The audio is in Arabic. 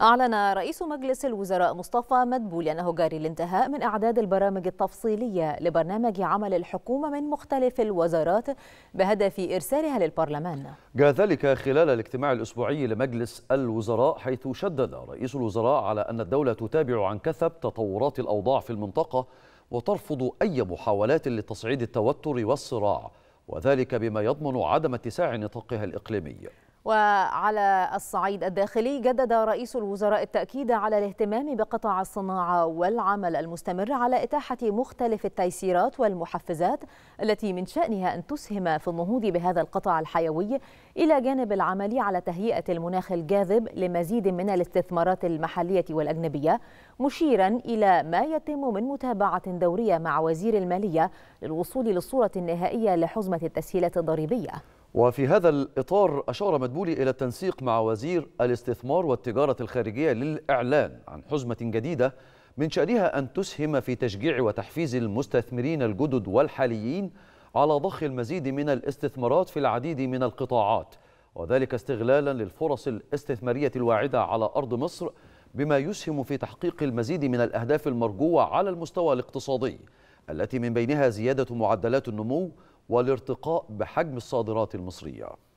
أعلن رئيس مجلس الوزراء مصطفى مدبول أنه جاري الانتهاء من إعداد البرامج التفصيلية لبرنامج عمل الحكومة من مختلف الوزارات بهدف إرسالها للبرلمان جاء ذلك خلال الاجتماع الأسبوعي لمجلس الوزراء حيث شدد رئيس الوزراء على أن الدولة تتابع عن كثب تطورات الأوضاع في المنطقة وترفض أي محاولات لتصعيد التوتر والصراع وذلك بما يضمن عدم اتساع نطاقها الإقليمي وعلى الصعيد الداخلي جدد رئيس الوزراء التأكيد على الاهتمام بقطاع الصناعة والعمل المستمر على إتاحة مختلف التيسيرات والمحفزات التي من شأنها أن تسهم في النهوض بهذا القطاع الحيوي إلى جانب العمل على تهيئة المناخ الجاذب لمزيد من الاستثمارات المحلية والأجنبية مشيرا إلى ما يتم من متابعة دورية مع وزير المالية للوصول للصورة النهائية لحزمة التسهيلات الضريبية وفي هذا الإطار أشار مدبولي إلى التنسيق مع وزير الاستثمار والتجارة الخارجية للإعلان عن حزمة جديدة من شأنها أن تسهم في تشجيع وتحفيز المستثمرين الجدد والحاليين على ضخ المزيد من الاستثمارات في العديد من القطاعات وذلك استغلالا للفرص الاستثمارية الواعدة على أرض مصر بما يسهم في تحقيق المزيد من الأهداف المرجوة على المستوى الاقتصادي التي من بينها زيادة معدلات النمو والارتقاء بحجم الصادرات المصريه